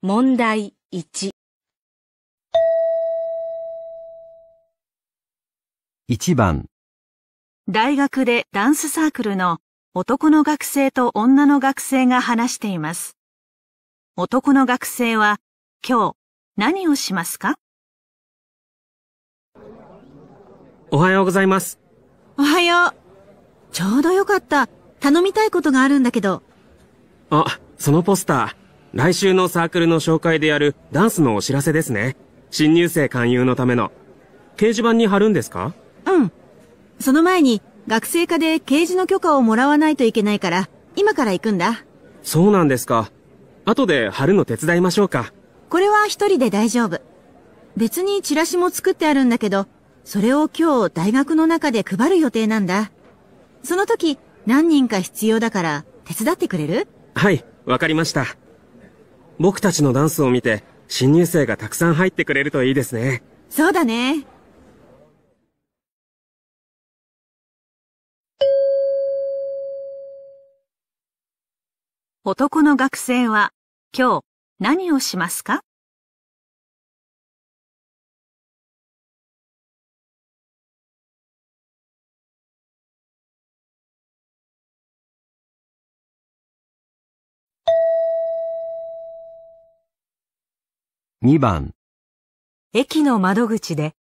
問題1 1番大学でダンスサークルの男の学生と女の学生が話しています。男の学生は今日何をしますかおはようございます。おはよう。ちょうどよかった。頼みたいことがあるんだけど。あ、そのポスター。来週のサークルの紹介でやるダンスのお知らせですね。新入生勧誘のための。掲示板に貼るんですかうん。その前に、学生課で掲示の許可をもらわないといけないから、今から行くんだ。そうなんですか。後で貼るの手伝いましょうか。これは一人で大丈夫。別にチラシも作ってあるんだけど、それを今日大学の中で配る予定なんだ。その時、何人か必要だから、手伝ってくれるはい、わかりました。僕たちのダンスを見て、新入生がたくさん入ってくれるといいですね。そうだね。男の学生は今日何をしますか2番駅の窓口で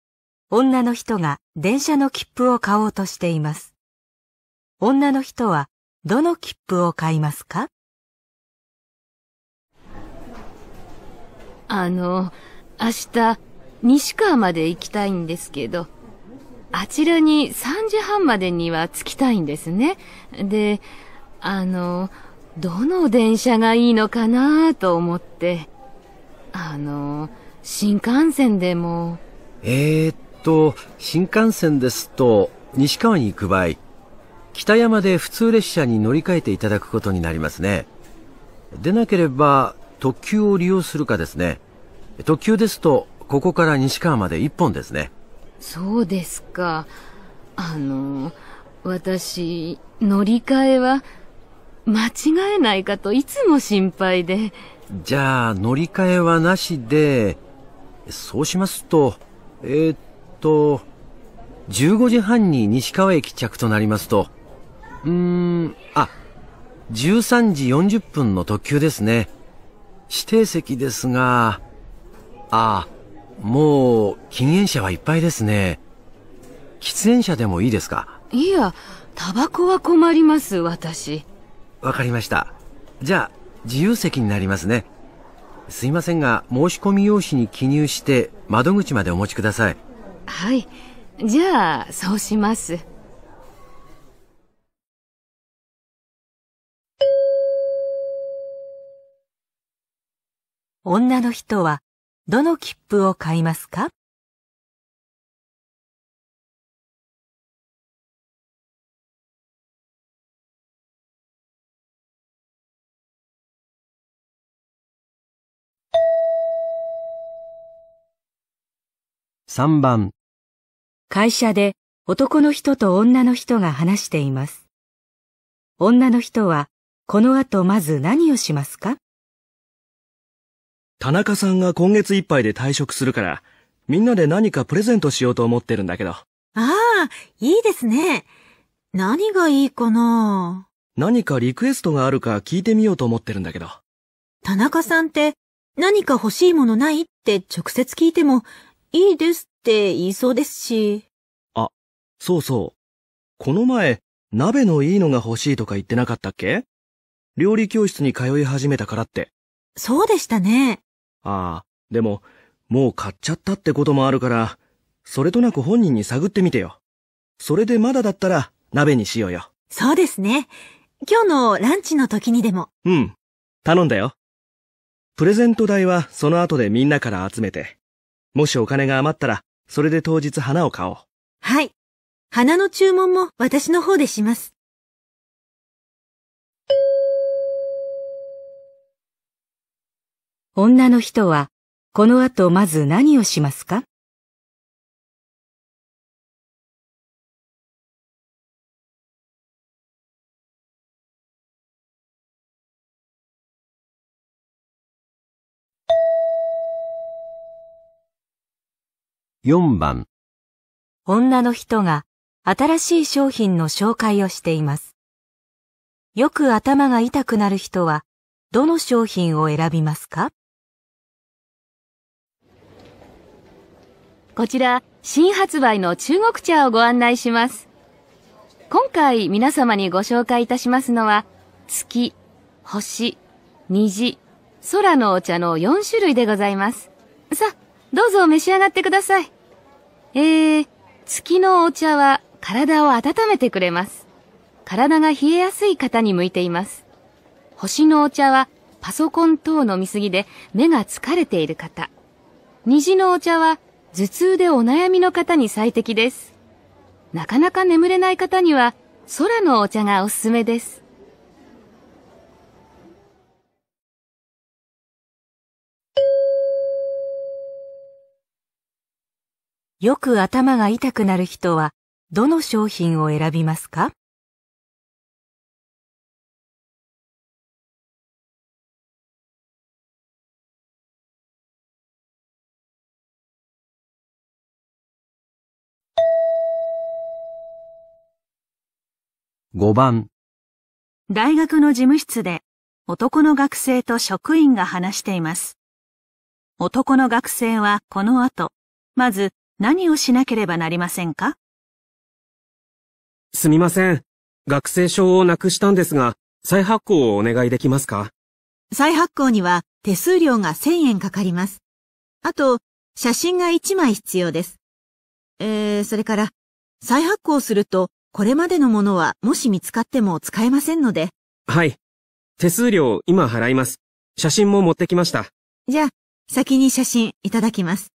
女の人が電車の切符を買おうとしています。女の人はどの切符を買いますかあの、明日、西川まで行きたいんですけど、あちらに3時半までには着きたいんですね。で、あの、どの電車がいいのかなと思って。あの、新幹線でも。えー、っと、新幹線ですと、西川に行く場合、北山で普通列車に乗り換えていただくことになりますね。でなければ、特急を利用するかですね。特急ですと、ここから西川まで1本ですね。そうですか。あの、私、乗り換えは、間違えないかといつも心配で。じゃあ、乗り換えはなしで、そうしますと、えー、っと、15時半に西川駅着となりますと、うーん、あ、13時40分の特急ですね。指定席ですが、あ、もう禁煙者はいっぱいですね。喫煙者でもいいですかいや、タバコは困ります、私。わかりました。じゃあ、自由席になりますね。すいませんが、申し込み用紙に記入して窓口までお持ちください。はい。じゃあ、そうします。女の人はどの切符を買いますか3番会社で男の人と女の人が話しています。女の人はこの後まず何をしますか田中さんが今月いっぱいで退職するからみんなで何かプレゼントしようと思ってるんだけど。ああ、いいですね。何がいいかな何かリクエストがあるか聞いてみようと思ってるんだけど。田中さんって何か欲しいものないって直接聞いてもいいですって言いそうですし。あ、そうそう。この前、鍋のいいのが欲しいとか言ってなかったっけ料理教室に通い始めたからって。そうでしたね。ああ、でも、もう買っちゃったってこともあるから、それとなく本人に探ってみてよ。それでまだだったら、鍋にしようよ。そうですね。今日のランチの時にでも。うん。頼んだよ。プレゼント代はその後でみんなから集めて、もしお金が余ったらそれで当日花を買おう。はい。花の注文も私の方でします。女の人は、この後まず何をしますか4番女の人が新しい商品の紹介をしています。よく頭が痛くなる人はどの商品を選びますかこちら新発売の中国茶をご案内します。今回皆様にご紹介いたしますのは月、星、虹、空のお茶の4種類でございます。さあ、どうぞ召し上がってください。えー、月のお茶は体を温めてくれます。体が冷えやすい方に向いています。星のお茶はパソコン等の見過ぎで目が疲れている方。虹のお茶は頭痛でお悩みの方に最適です。なかなか眠れない方には空のお茶がおすすめです。よく頭が痛くなる人は、どの商品を選びますか5番大学の事務室で男の学生と職員が話しています。男の学生はこの後、まず何をしなければなりませんかすみません。学生証をなくしたんですが、再発行をお願いできますか再発行には手数料が1000円かかります。あと、写真が1枚必要です。えー、それから、再発行すると、これまでのものはもし見つかっても使えませんので。はい。手数料今払います。写真も持ってきました。じゃあ、先に写真いただきます。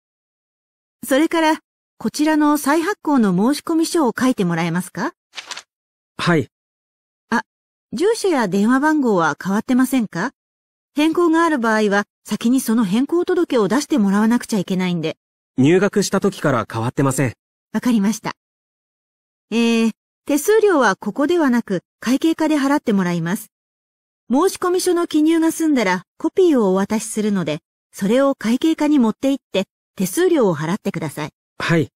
それから、こちらの再発行の申込書を書いてもらえますかはい。あ、住所や電話番号は変わってませんか変更がある場合は、先にその変更届を出してもらわなくちゃいけないんで。入学した時から変わってません。わかりました。えー、手数料はここではなく、会計課で払ってもらいます。申込書の記入が済んだら、コピーをお渡しするので、それを会計課に持って行って、手数料を払ってください。はい。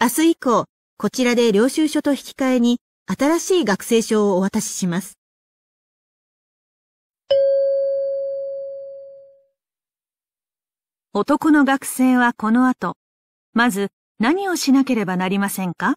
明日以降、こちらで領収書と引き換えに、新しい学生証をお渡しします。男の学生はこの後、まず何をしなければなりませんか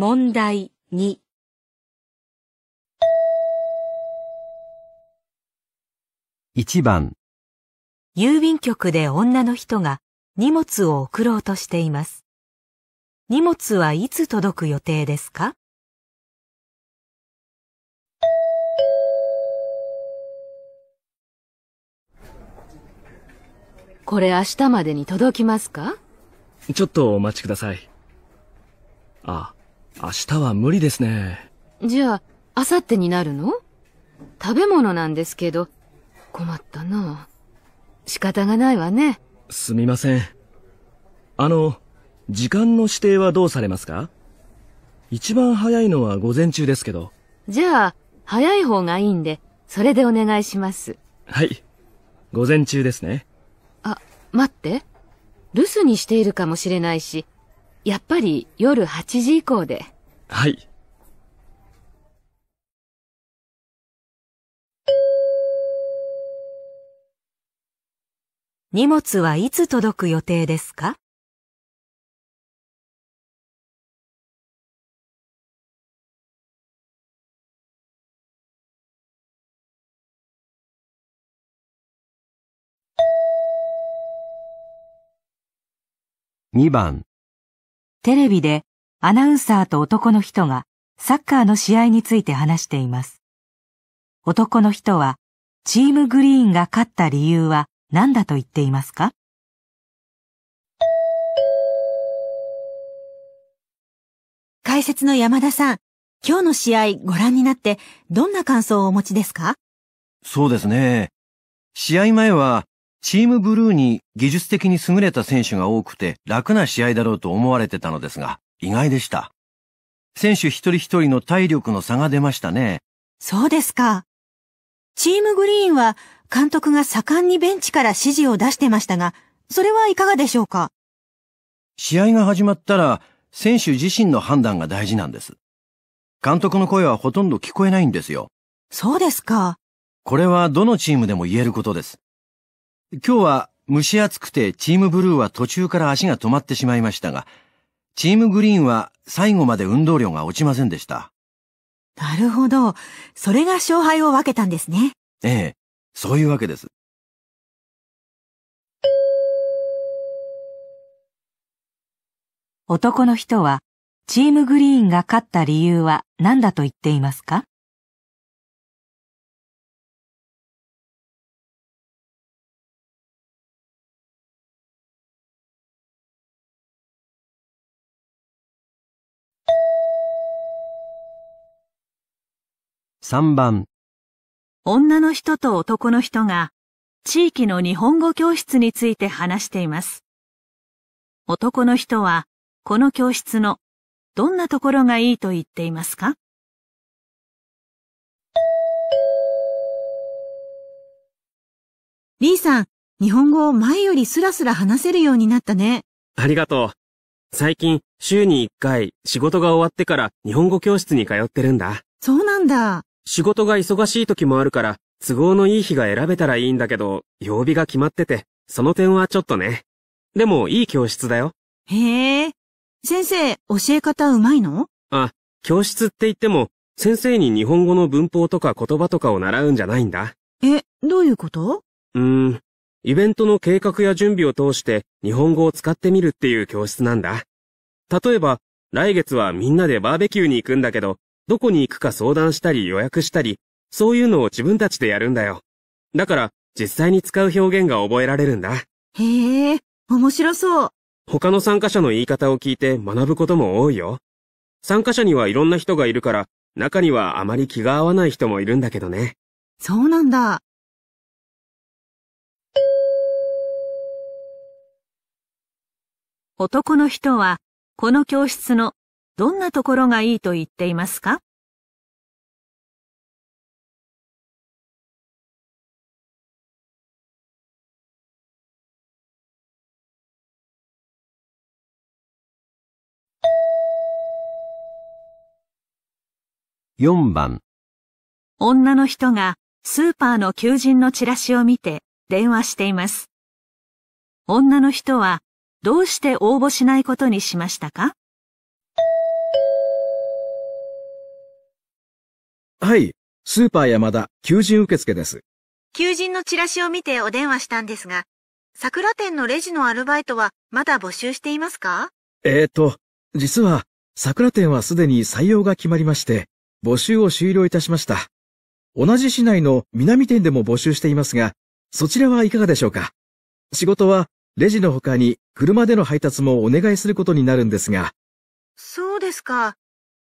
問題2一番郵便局で女の人が荷物を送ろうとしています。荷物はいつ届く予定ですかこれ明日までに届きますかちょっとお待ちください。ああ。明日は無理ですね。じゃあ、明後日になるの食べ物なんですけど、困ったな。仕方がないわね。すみません。あの、時間の指定はどうされますか一番早いのは午前中ですけど。じゃあ、早い方がいいんで、それでお願いします。はい。午前中ですね。あ、待って。留守にしているかもしれないし、やっぱり夜8時以降で。はい。荷物はいつ届く予定ですか2番テレビでアナウンサーと男の人がサッカーの試合について話しています。男の人はチームグリーンが勝った理由は何だと言っていますか解説の山田さん、今日の試合ご覧になってどんな感想をお持ちですかそうですね。試合前はチームブルーに技術的に優れた選手が多くて楽な試合だろうと思われてたのですが、意外でした。選手一人一人の体力の差が出ましたね。そうですか。チームグリーンは監督が盛んにベンチから指示を出してましたが、それはいかがでしょうか試合が始まったら、選手自身の判断が大事なんです。監督の声はほとんど聞こえないんですよ。そうですか。これはどのチームでも言えることです。今日は蒸し暑くてチームブルーは途中から足が止まってしまいましたが、チームグリーンは最後まで運動量が落ちませんでした。なるほど。それが勝敗を分けたんですね。ええ、そういうわけです。男の人は、チームグリーンが勝った理由は何だと言っていますか3番女の人と男の人が地域の日本語教室について話しています。男の人はこの教室のどんなところがいいと言っていますかリーさん、日本語を前よりスラスラ話せるようになったね。ありがとう。最近、週に1回、仕事が終わってから日本語教室に通ってるんだ。そうなんだ。仕事が忙しい時もあるから、都合のいい日が選べたらいいんだけど、曜日が決まってて、その点はちょっとね。でも、いい教室だよ。へえ。先生、教え方うまいのあ、教室って言っても、先生に日本語の文法とか言葉とかを習うんじゃないんだ。え、どういうことうーん、イベントの計画や準備を通して日本語を使ってみるっていう教室なんだ。例えば、来月はみんなでバーベキューに行くんだけど、どこに行くか相談したり予約したり、そういうのを自分たちでやるんだよ。だから、実際に使う表現が覚えられるんだ。へえ、面白そう。他の参加者の言い方を聞いて学ぶことも多いよ。参加者にはいろんな人がいるから、中にはあまり気が合わない人もいるんだけどね。そうなんだ。男の人は、この教室のどんなところがいいと言っていますか4番女の人がスーパーの求人のチラシを見て電話しています。女の人はどうして応募しないことにしましたかはい。スーパー山田、求人受付です。求人のチラシを見てお電話したんですが、桜店のレジのアルバイトはまだ募集していますかえーと、実は、桜店はすでに採用が決まりまして、募集を終了いたしました。同じ市内の南店でも募集していますが、そちらはいかがでしょうか仕事は、レジの他に車での配達もお願いすることになるんですが。そうですか。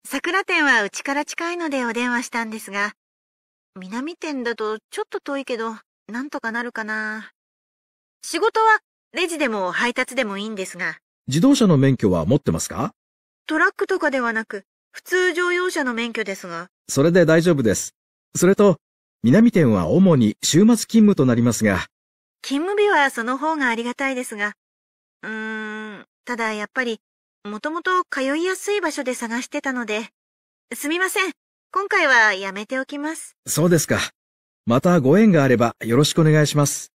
桜店はうちから近いのでお電話したんですが、南店だとちょっと遠いけど、なんとかなるかな。仕事はレジでも配達でもいいんですが。自動車の免許は持ってますかトラックとかではなく、普通乗用車の免許ですが。それで大丈夫です。それと、南店は主に週末勤務となりますが。勤務日はその方がありがたいですが。うーん、ただやっぱりもともと通いやすい場所で探してたので、すみません。今回はやめておきます。そうですか。またご縁があればよろしくお願いします。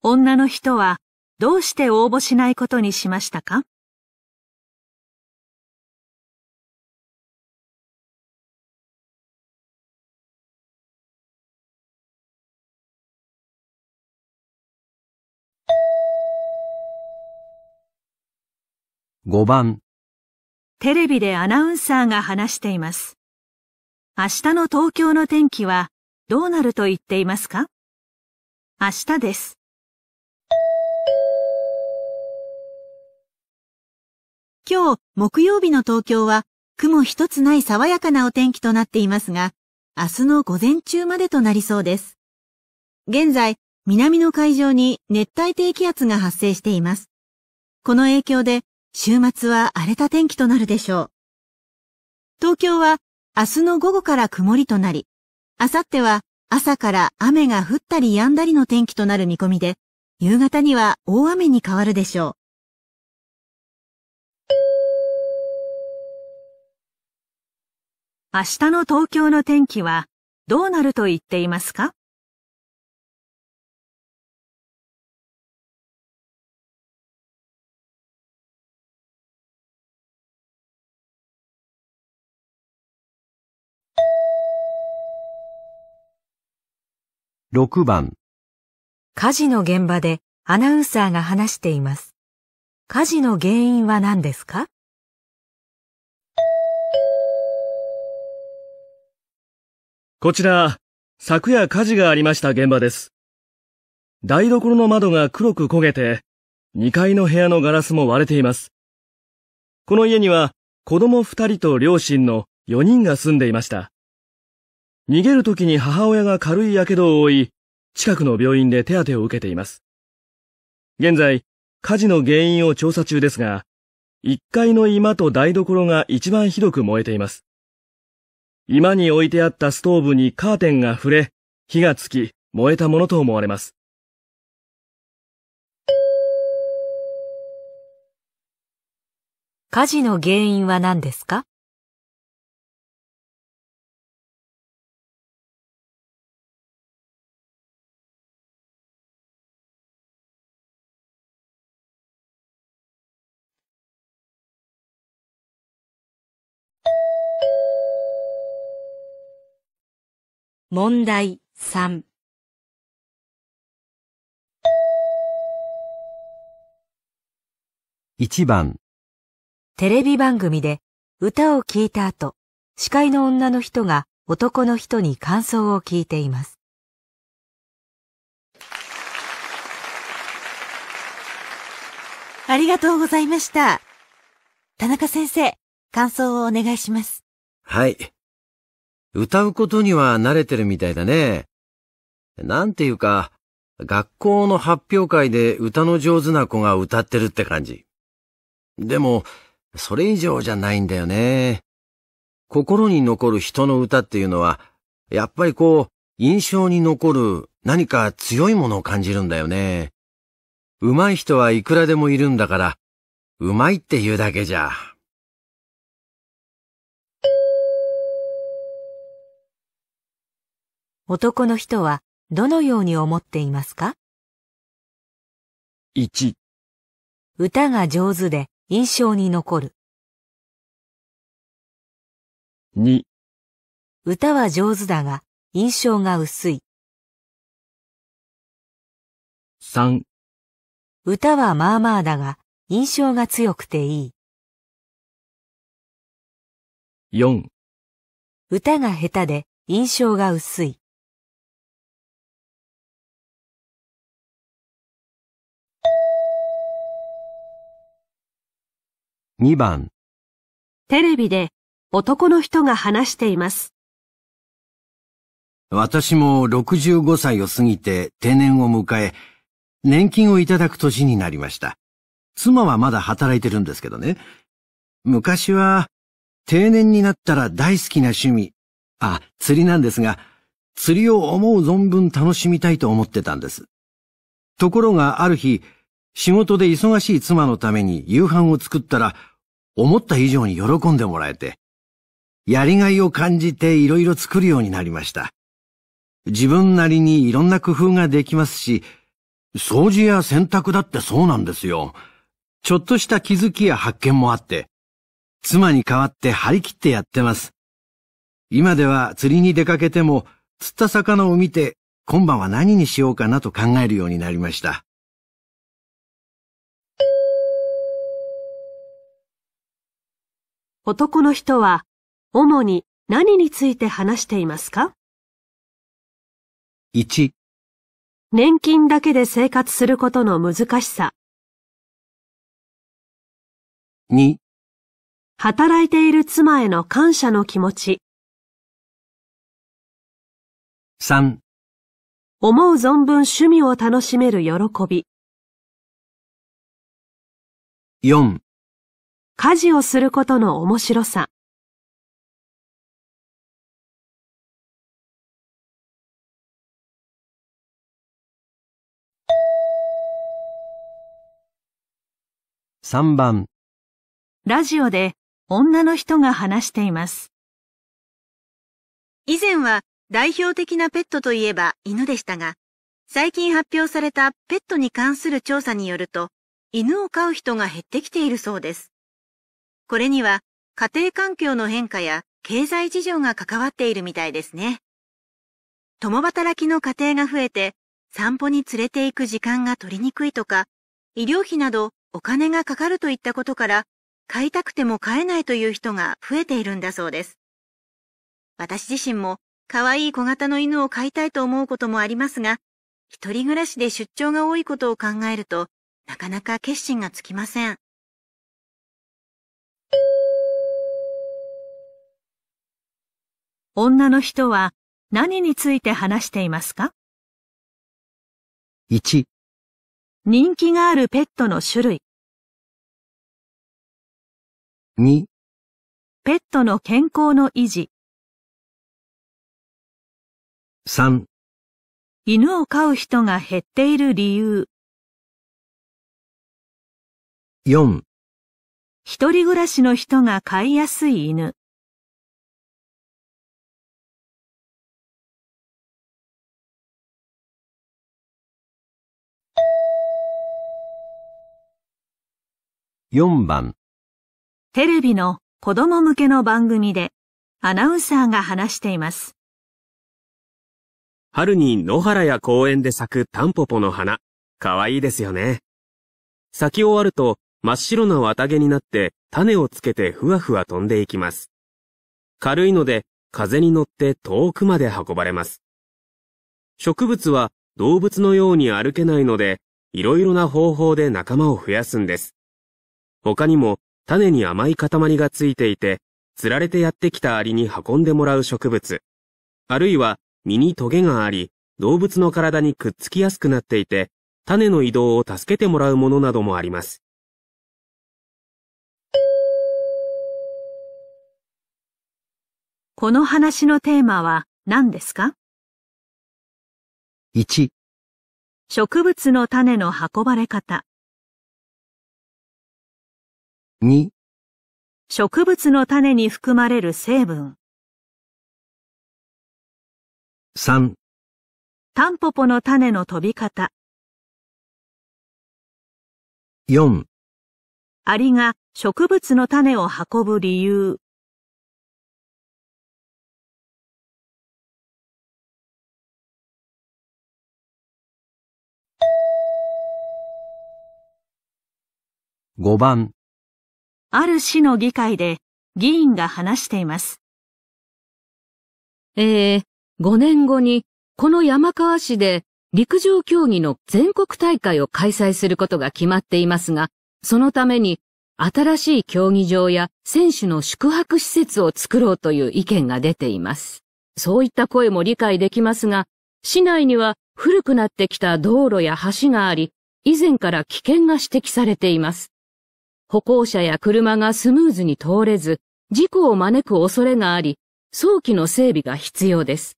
女の人はどうして応募しないことにしましたか5番テレビでアナウンサーが話しています。明日の東京の天気はどうなると言っていますか明日です。今日、木曜日の東京は雲一つない爽やかなお天気となっていますが、明日の午前中までとなりそうです。現在、南の海上に熱帯低気圧が発生しています。この影響で週末は荒れた天気となるでしょう。東京は明日の午後から曇りとなり、あさっては朝から雨が降ったり止んだりの天気となる見込みで、夕方には大雨に変わるでしょう。明日の東京の天気はどうなると言っていますか6番火事の現場でアナウンサーが話しています。火事の原因は何ですかこちら、昨夜火事がありました現場です。台所の窓が黒く焦げて、2階の部屋のガラスも割れています。この家には子供2人と両親の4人が住んでいました。逃げる時に母親が軽い火傷を負い、近くの病院で手当てを受けています。現在、火事の原因を調査中ですが、1階の居間と台所が一番ひどく燃えています。居間に置いてあったストーブにカーテンが触れ、火がつき、燃えたものと思われます。火事の原因は何ですか問題31番テレビ番組で歌を聞いた後、司会の女の人が男の人に感想を聞いています。ありがとうございました。田中先生、感想をお願いします。はい。歌うことには慣れてるみたいだね。なんていうか、学校の発表会で歌の上手な子が歌ってるって感じ。でも、それ以上じゃないんだよね。心に残る人の歌っていうのは、やっぱりこう、印象に残る何か強いものを感じるんだよね。上手い人はいくらでもいるんだから、上手いって言うだけじゃ。男の人はどのように思っていますか ?1 歌が上手で印象に残る2歌は上手だが印象が薄い3歌はまあまあだが印象が強くていい4歌が下手で印象が薄い2番テレビで男の人が話しています。私も65歳を過ぎて定年を迎え、年金をいただく年になりました。妻はまだ働いてるんですけどね。昔は、定年になったら大好きな趣味、あ、釣りなんですが、釣りを思う存分楽しみたいと思ってたんです。ところがある日、仕事で忙しい妻のために夕飯を作ったら、思った以上に喜んでもらえて、やりがいを感じていろいろ作るようになりました。自分なりにいろんな工夫ができますし、掃除や洗濯だってそうなんですよ。ちょっとした気づきや発見もあって、妻に代わって張り切ってやってます。今では釣りに出かけても、釣った魚を見て、今晩は何にしようかなと考えるようになりました。男の人は主に何について話していますか ?1 年金だけで生活することの難しさ2働いている妻への感謝の気持ち3思う存分趣味を楽しめる喜び4家事をすることの面白さ。3番ラジオで女の人が話しています。以前は代表的なペットといえば犬でしたが、最近発表されたペットに関する調査によると、犬を飼う人が減ってきているそうです。これには家庭環境の変化や経済事情が関わっているみたいですね。共働きの家庭が増えて散歩に連れて行く時間が取りにくいとか、医療費などお金がかかるといったことから買いたくても買えないという人が増えているんだそうです。私自身も可愛い小型の犬を飼いたいと思うこともありますが、一人暮らしで出張が多いことを考えると、なかなか決心がつきません。女の人は何について話していますか ?1 人気があるペットの種類2ペットの健康の維持3犬を飼う人が減っている理由4一人暮らしの人が飼いやすい犬。4番テレビの子供向けの番組でアナウンサーが話しています。春に野原や公園で咲くタンポポの花、かわいいですよね。咲き終わると真っ白な綿毛になって種をつけてふわふわ飛んでいきます。軽いので風に乗って遠くまで運ばれます。植物は動物のように歩けないので、いろいろな方法で仲間を増やすんです。他にも種に甘い塊がついていて、釣られてやってきたアリに運んでもらう植物。あるいは身にトゲがあり、動物の体にくっつきやすくなっていて、種の移動を助けてもらうものなどもあります。この話のテーマは何ですか ?1、植物の種の運ばれ方。2、植物の種に含まれる成分。3、タンポポの種の飛び方。4、アリが植物の種を運ぶ理由。5番。ある市の議会で議員が話しています。えー、5年後にこの山川市で陸上競技の全国大会を開催することが決まっていますが、そのために新しい競技場や選手の宿泊施設を作ろうという意見が出ています。そういった声も理解できますが、市内には古くなってきた道路や橋があり、以前から危険が指摘されています。歩行者や車がスムーズに通れず、事故を招く恐れがあり、早期の整備が必要です。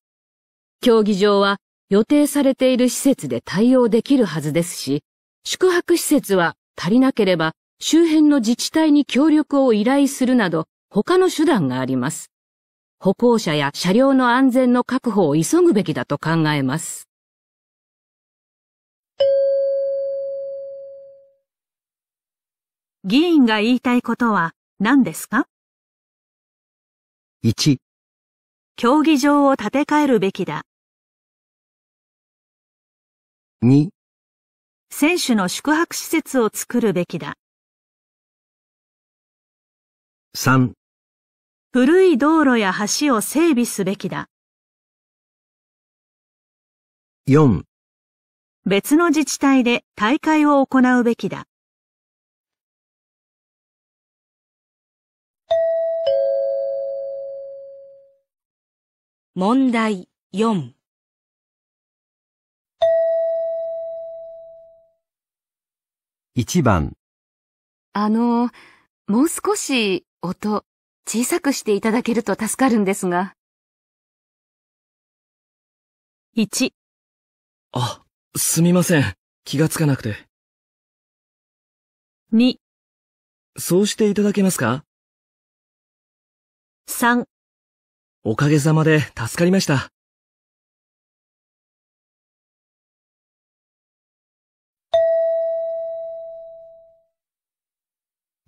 競技場は予定されている施設で対応できるはずですし、宿泊施設は足りなければ周辺の自治体に協力を依頼するなど他の手段があります。歩行者や車両の安全の確保を急ぐべきだと考えます。議員が言いたいことは何ですか ?1、競技場を建て替えるべきだ。2、選手の宿泊施設を作るべきだ。3、古い道路や橋を整備すべきだ。4、別の自治体で大会を行うべきだ。問題4 1番あの、もう少し音小さくしていただけると助かるんですが。1あ、すみません。気がつかなくて。2そうしていただけますか ?3 おかげさまで助かりました。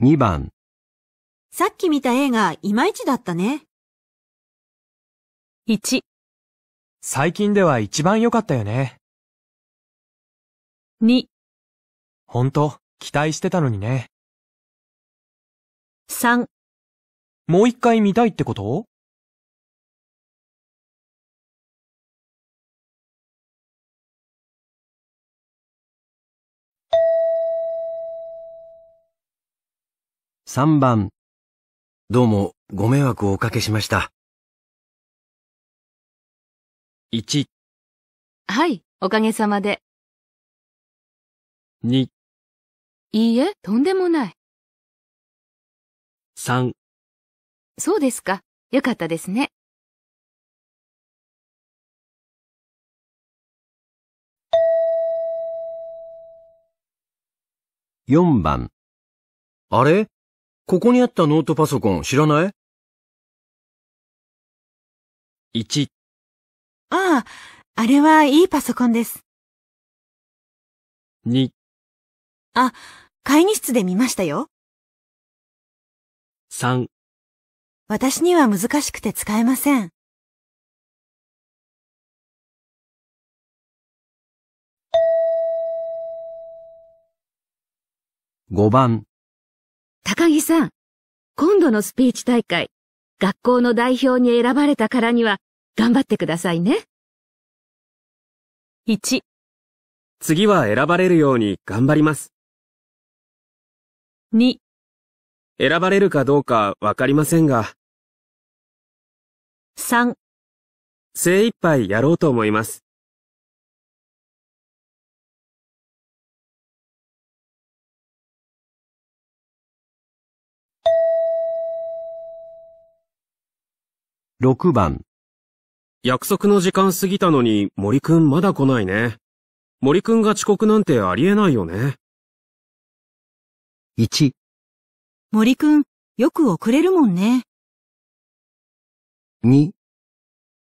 2番さっき見た映画いまいちだったね。1最近では一番良かったよね。2ほんと、期待してたのにね。3もう一回見たいってこと3番。どうもご迷惑をおかけしました。1。はい、おかげさまで。2。いいえ、とんでもない。3。そうですか。よかったですね。4番。あれここにあったノートパソコン知らない ?1。ああ、あれはいいパソコンです。2。あ、会議室で見ましたよ。3。私には難しくて使えません。5番高木さん、今度のスピーチ大会、学校の代表に選ばれたからには、頑張ってくださいね。1、次は選ばれるように頑張ります。2、選ばれるかどうかわかりませんが。3、精一杯やろうと思います。6番。約束の時間過ぎたのに森くんまだ来ないね。森くんが遅刻なんてありえないよね。1。森くん、よく遅れるもんね。2。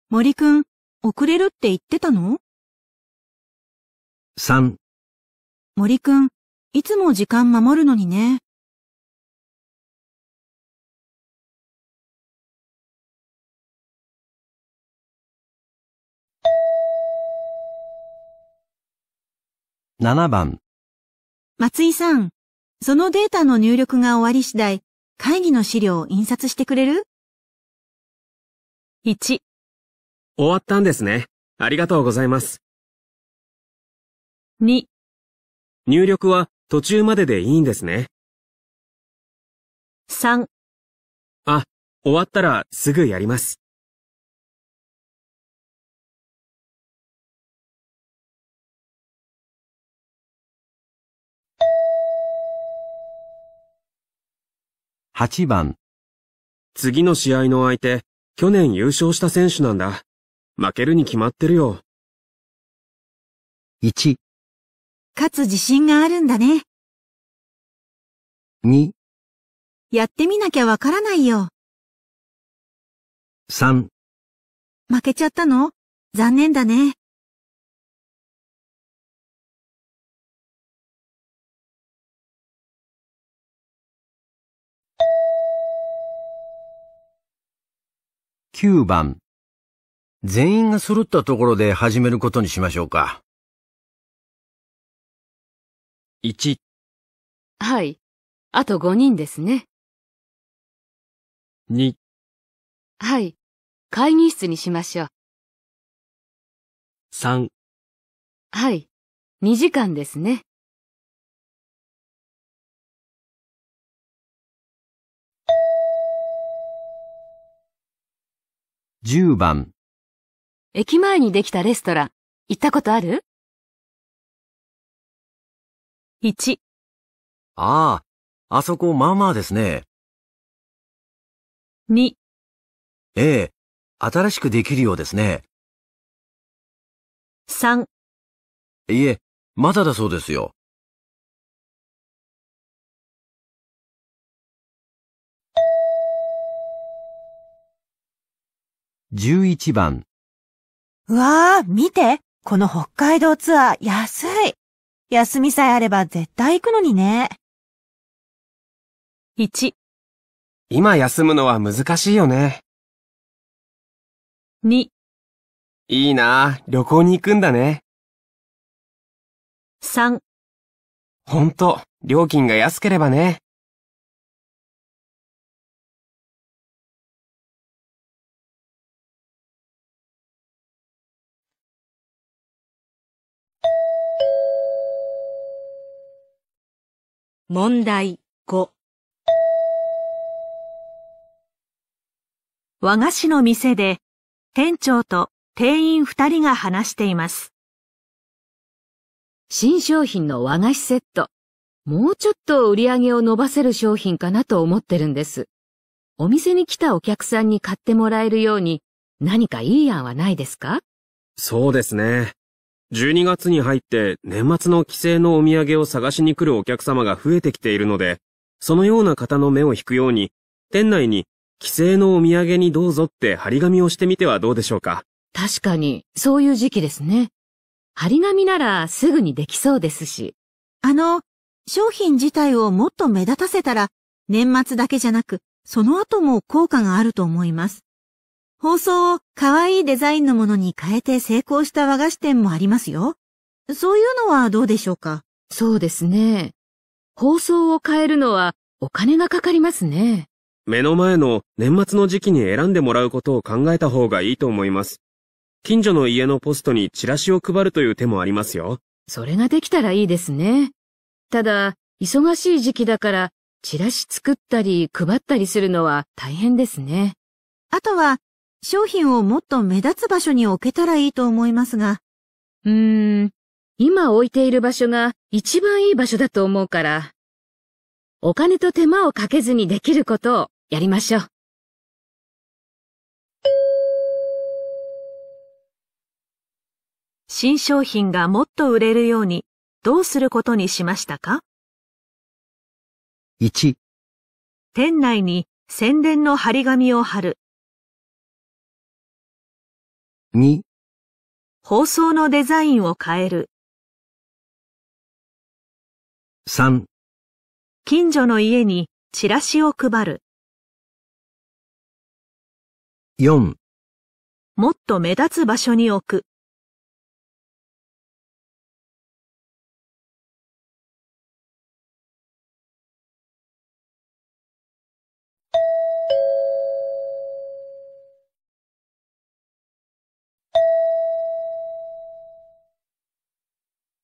森くん、遅れるって言ってたの ?3。森くん、いつも時間守るのにね。7番松井さん、そのデータの入力が終わり次第、会議の資料を印刷してくれる ?1、終わったんですね。ありがとうございます。2、入力は途中まででいいんですね。3、あ、終わったらすぐやります。8番。次の試合の相手、去年優勝した選手なんだ。負けるに決まってるよ。1、勝つ自信があるんだね。2、やってみなきゃわからないよ。3、負けちゃったの残念だね。9番。全員が揃ったところで始めることにしましょうか。1。はい。あと5人ですね。2。はい。会議室にしましょう。3。はい。2時間ですね。10番駅前にできたレストラン、行ったことある ?1、ああ、あそこまあまあですね。2、ええ、新しくできるようですね。3、いえ、まだだそうですよ。11番。うわー、見てこの北海道ツアー安い休みさえあれば絶対行くのにね。1、今休むのは難しいよね。2、いいな旅行に行くんだね。3、ほんと、料金が安ければね。問題5和菓子の店で店長と店員二人が話しています。新商品の和菓子セット。もうちょっと売り上げを伸ばせる商品かなと思ってるんです。お店に来たお客さんに買ってもらえるように何かいい案はないですかそうですね。12月に入って年末の帰省のお土産を探しに来るお客様が増えてきているので、そのような方の目を引くように、店内に帰省のお土産にどうぞって張り紙をしてみてはどうでしょうか。確かに、そういう時期ですね。張り紙ならすぐにできそうですし。あの、商品自体をもっと目立たせたら、年末だけじゃなく、その後も効果があると思います。包装を可愛いデザインのものに変えて成功した和菓子店もありますよ。そういうのはどうでしょうかそうですね。包装を変えるのはお金がかかりますね。目の前の年末の時期に選んでもらうことを考えた方がいいと思います。近所の家のポストにチラシを配るという手もありますよ。それができたらいいですね。ただ、忙しい時期だから、チラシ作ったり配ったりするのは大変ですね。あとは、商品をもっと目立つ場所に置けたらいいと思いますが。うーん、今置いている場所が一番いい場所だと思うから、お金と手間をかけずにできることをやりましょう。新商品がもっと売れるようにどうすることにしましたか ?1 店内に宣伝の張り紙を貼る2放送のデザインを変える3近所の家にチラシを配る4もっと目立つ場所に置く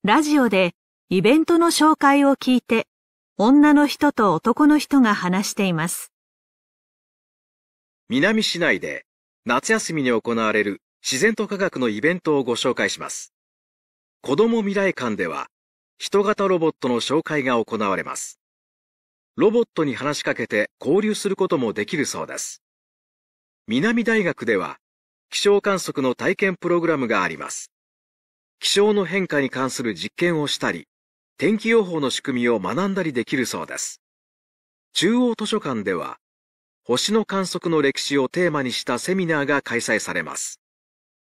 ラジオでイベントの紹介を聞いて、女の人と男の人が話しています。南市内で夏休みに行われる自然と科学のイベントをご紹介します。子供未来館では、人型ロボットの紹介が行われます。ロボットに話しかけて交流することもできるそうです。南大学では、気象観測の体験プログラムがあります。気象の変化に関する実験をしたり、天気予報の仕組みを学んだりできるそうです。中央図書館では、星の観測の歴史をテーマにしたセミナーが開催されます。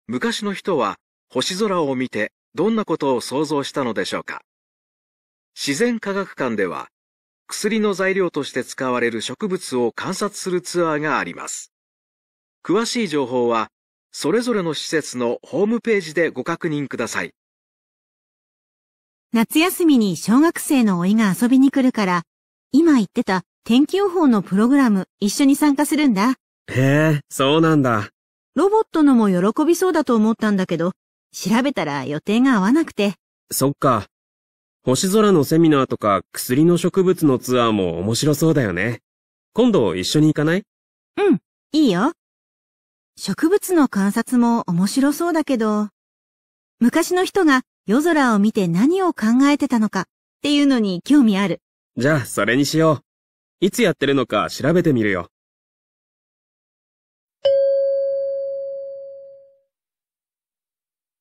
昔の人は星空を見てどんなことを想像したのでしょうか自然科学館では薬の材料として使われる植物を観察するツアーがあります。詳しい情報はそれぞれの施設のホームページでご確認ください。夏休みに小学生の老いが遊びに来るから、今言ってた天気予報のプログラム一緒に参加するんだ。へえ、そうなんだ。ロボットのも喜びそうだと思ったんだけど、調べたら予定が合わなくて。そっか。星空のセミナーとか薬の植物のツアーも面白そうだよね。今度一緒に行かないうん、いいよ。植物の観察も面白そうだけど、昔の人が夜空を見て何を考えてたのかっていうのに興味ある。じゃあ、それにしよう。いつやってるのか調べてみるよ。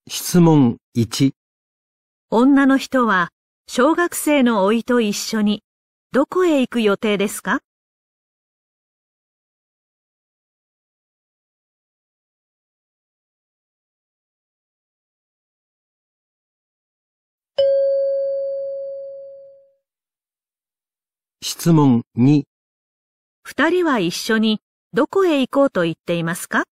質問1女の人は小学生の老いと一緒にどこへ行く予定ですか質問2二人は一緒にどこへ行こうと言っていますか